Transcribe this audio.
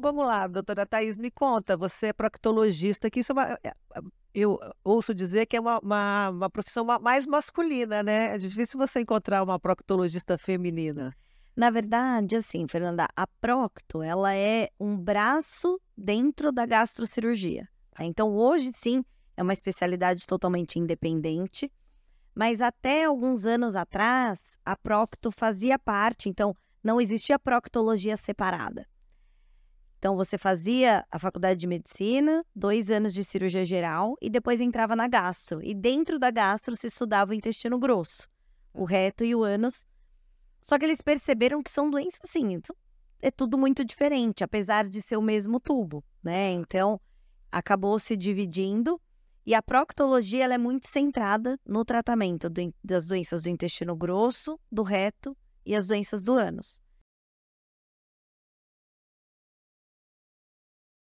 vamos lá, doutora Thais, me conta, você é proctologista, que isso é uma, é, é, eu ouço dizer que é uma, uma, uma profissão mais masculina, né? É difícil você encontrar uma proctologista feminina. Na verdade, assim, Fernanda, a procto, ela é um braço dentro da gastrocirurgia. Tá? Então, hoje, sim, é uma especialidade totalmente independente, mas até alguns anos atrás, a procto fazia parte, então, não existia proctologia separada. Então, você fazia a faculdade de medicina, dois anos de cirurgia geral e depois entrava na gastro. E dentro da gastro se estudava o intestino grosso, o reto e o ânus. Só que eles perceberam que são doenças assim, então é tudo muito diferente, apesar de ser o mesmo tubo, né? Então, acabou se dividindo. E a proctologia ela é muito centrada no tratamento do, das doenças do intestino grosso, do reto e as doenças do ânus.